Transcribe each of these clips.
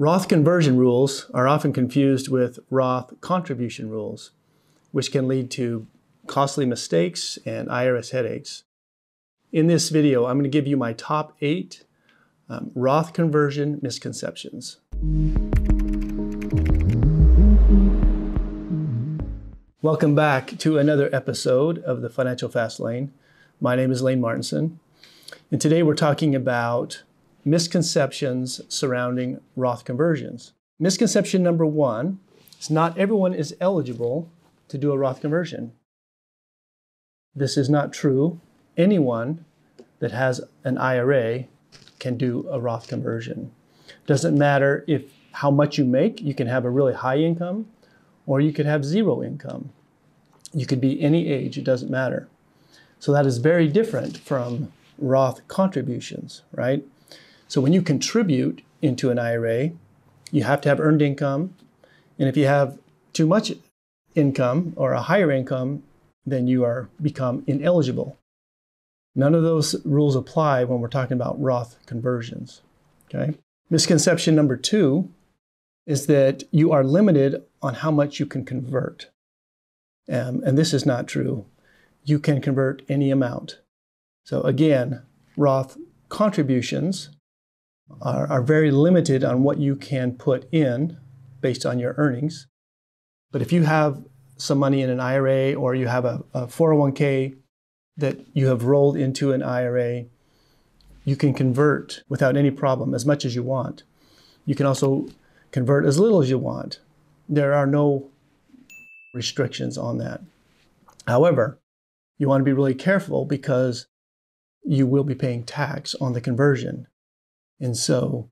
Roth conversion rules are often confused with Roth contribution rules, which can lead to costly mistakes and IRS headaches. In this video, I'm going to give you my top eight um, Roth conversion misconceptions. Welcome back to another episode of the Financial Fast Lane. My name is Lane Martinson, and today we're talking about misconceptions surrounding Roth conversions. Misconception number one is not everyone is eligible to do a Roth conversion. This is not true. Anyone that has an IRA can do a Roth conversion. Doesn't matter if how much you make, you can have a really high income or you could have zero income. You could be any age, it doesn't matter. So that is very different from Roth contributions, right? So when you contribute into an IRA, you have to have earned income. And if you have too much income or a higher income, then you are become ineligible. None of those rules apply when we're talking about Roth conversions. Okay? Misconception number 2 is that you are limited on how much you can convert. Um, and this is not true. You can convert any amount. So again, Roth contributions are, are very limited on what you can put in based on your earnings. But if you have some money in an IRA or you have a, a 401k that you have rolled into an IRA, you can convert without any problem as much as you want. You can also convert as little as you want. There are no restrictions on that. However, you want to be really careful because you will be paying tax on the conversion. And so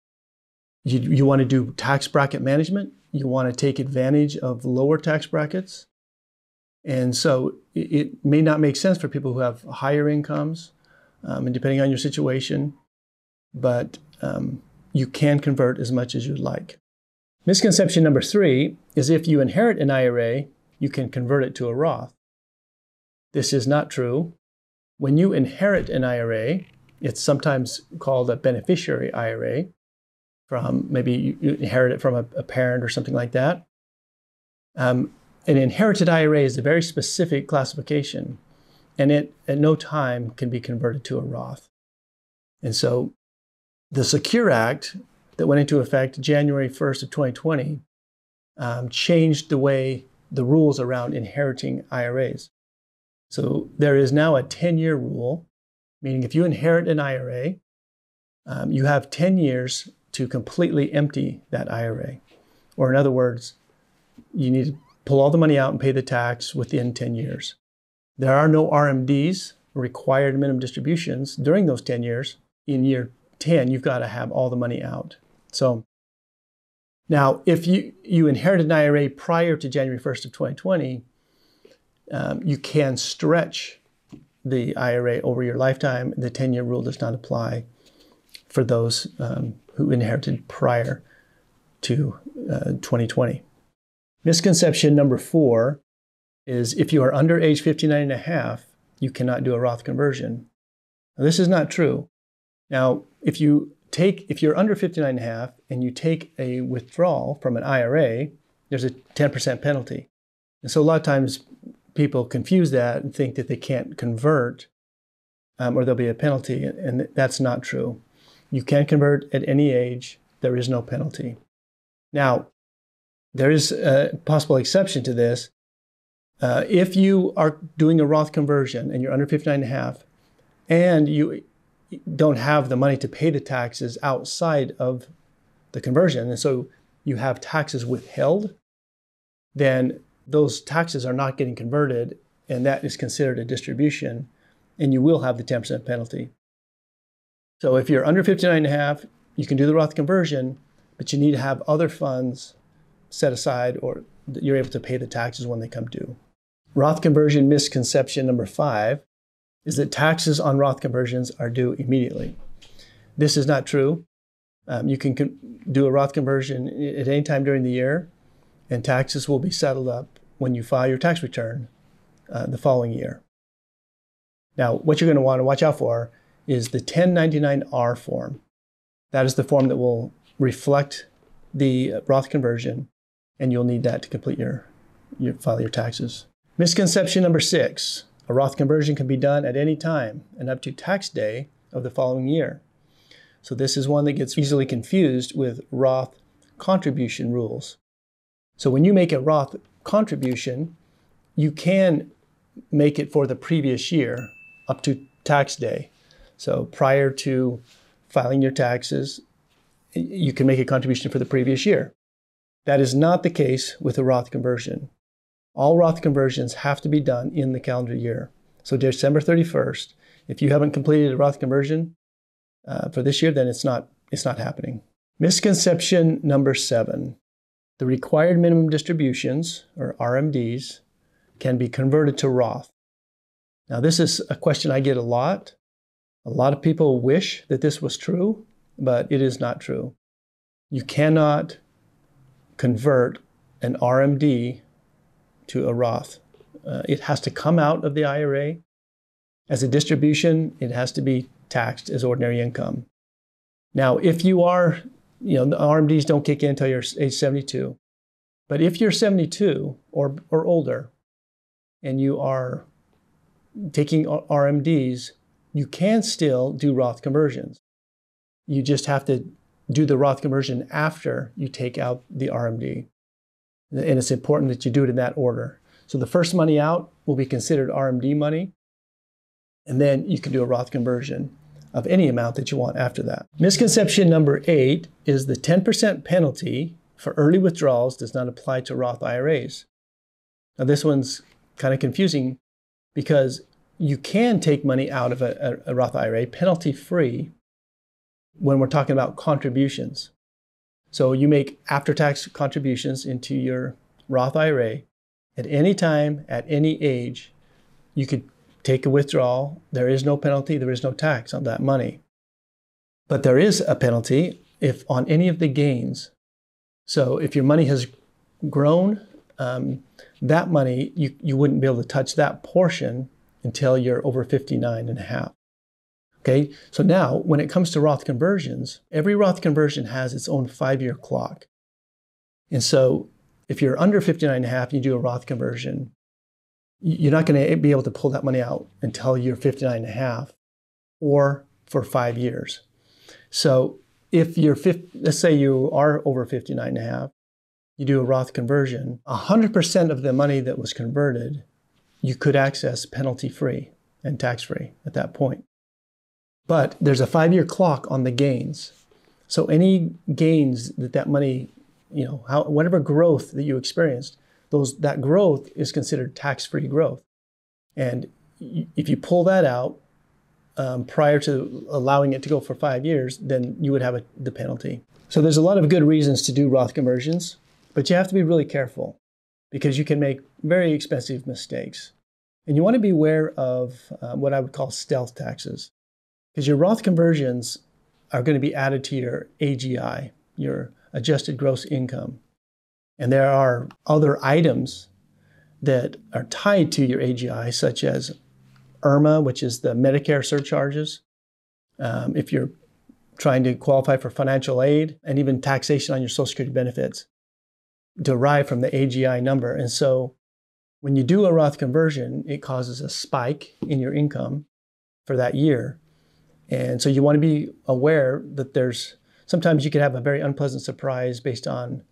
you, you want to do tax bracket management, you want to take advantage of lower tax brackets. And so it, it may not make sense for people who have higher incomes, um, and depending on your situation, but um, you can convert as much as you'd like. Misconception number three is if you inherit an IRA, you can convert it to a Roth. This is not true. When you inherit an IRA, it's sometimes called a beneficiary IRA from maybe you, inherit it from a, a, parent or something like that. Um, an inherited IRA is a very specific classification, and it at no time can be converted to a Roth. And so the Secure Act that went into effect January 1st of 2020 um, changed the way the rules around inheriting IRAs. So there is now a 10 year rule meaning if you inherit an IRA, um, you have 10 years to completely empty that IRA. Or, in other words, you need to pull all the money out and pay the tax within 10 years. There are no RMDs, required minimum distributions, during those 10 years. In year 10, you've got to have all the money out. So, now if you, you inherit an IRA prior to January 1st of 2020, um, you can stretch the IRA over your lifetime, the 10 year rule does not apply for those um, who inherited prior to uh, 2020. Misconception number four is if you are under age 59 and a half, you cannot do a Roth conversion. Now, this is not true. Now, if you take if you're under 59 and a half and you take a withdrawal from an IRA, there's a 10% penalty. And so a lot of times people confuse that and think that they can't convert um, or there'll be a penalty, and that's not true. You can convert at any age, there is no penalty. Now, there is a possible exception to this. Uh, if you are doing a Roth conversion and you're under 59 and a half, and you don't have the money to pay the taxes outside of the conversion, and so you have taxes withheld, then those taxes are not getting converted, and that is considered a distribution, and you will have the 10% penalty. So if you're under 59 and a half, you can do the Roth conversion, but you need to have other funds set aside or you're able to pay the taxes when they come due. Roth conversion misconception number five is that taxes on Roth conversions are due immediately. This is not true. Um, you can do a Roth conversion at any time during the year, and taxes will be settled up when you file your tax return uh, the following year. Now, what you're going to want to watch out for is the 1099-R form. That is the form that will reflect the uh, Roth conversion, and you'll need that to complete your, your file your taxes. Misconception number six, a Roth conversion can be done at any time and up to tax day of the following year. So this is one that gets easily confused with Roth contribution rules. So when you make a Roth contribution, you can make it for the previous year up to tax day. So prior to filing your taxes, you can make a contribution for the previous year. That is not the case with a Roth conversion. All Roth conversions have to be done in the calendar year. So December 31st, if you haven't completed a Roth conversion uh, for this year, then it's not, it's not happening. Misconception number seven the required minimum distributions, or RMDs, can be converted to Roth. Now, this is a question I get a lot. A lot of people wish that this was true, but it is not true. You cannot convert an RMD to a Roth. Uh, it has to come out of the IRA. As a distribution, it has to be taxed as ordinary income. Now, if you are you know, the RMDs don't kick in until you're age 72. But if you're 72 or, or older and you are taking RMDs, you can still do Roth conversions. You just have to do the Roth conversion after you take out the RMD. And it's important that you do it in that order. So the first money out will be considered RMD money, and then you can do a Roth conversion of any amount that you want after that. Misconception number eight is the 10% penalty for early withdrawals does not apply to Roth IRAs. Now, this one's kind of confusing because you can take money out of a, a Roth IRA penalty free when we're talking about contributions. So you make after tax contributions into your Roth IRA at any time, at any age. You could take a withdrawal. There is no penalty, there is no tax on that money. But there is a penalty if on any of the gains. So if your money has grown, um, that money, you, you wouldn't be able to touch that portion until you're over 59 and a half. Okay, so now when it comes to Roth conversions, every Roth conversion has its own five year clock. And so if you're under 59 and a half and you do a Roth conversion, you're not going to be able to pull that money out until you're 59 and a half or for five years. So if you're, 50, let's say you are over 59 and a half, you do a Roth conversion, 100% of the money that was converted, you could access penalty free and tax free at that point. But there's a five year clock on the gains. So any gains that that money, you know, how, whatever growth that you experienced, those that growth is considered tax-free growth. And if you pull that out um, prior to allowing it to go for five years, then you would have a, the penalty. So there's a lot of good reasons to do Roth conversions, but you have to be really careful because you can make very expensive mistakes. And you want to be aware of um, what I would call stealth taxes because your Roth conversions are going to be added to your AGI, your adjusted gross income. And there are other items that are tied to your AGI, such as IRMA, which is the Medicare surcharges. Um, if you're trying to qualify for financial aid, and even taxation on your Social Security benefits derived from the AGI number. And so when you do a Roth conversion, it causes a spike in your income for that year. And so you want to be aware that there's sometimes you can have a very unpleasant surprise based on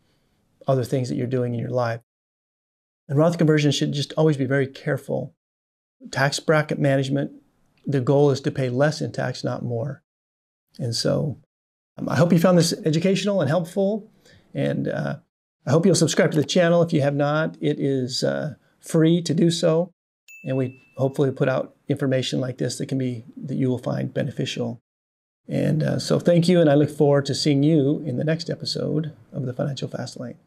other things that you're doing in your life. And Roth conversion should just always be very careful. Tax bracket management, the goal is to pay less in tax, not more. And so um, I hope you found this educational and helpful. And uh, I hope you'll subscribe to the channel if you have not. It is uh, free to do so. And we hopefully put out information like this that can be, that you will find beneficial. And uh, so thank you. And I look forward to seeing you in the next episode of the Financial Fast Lane.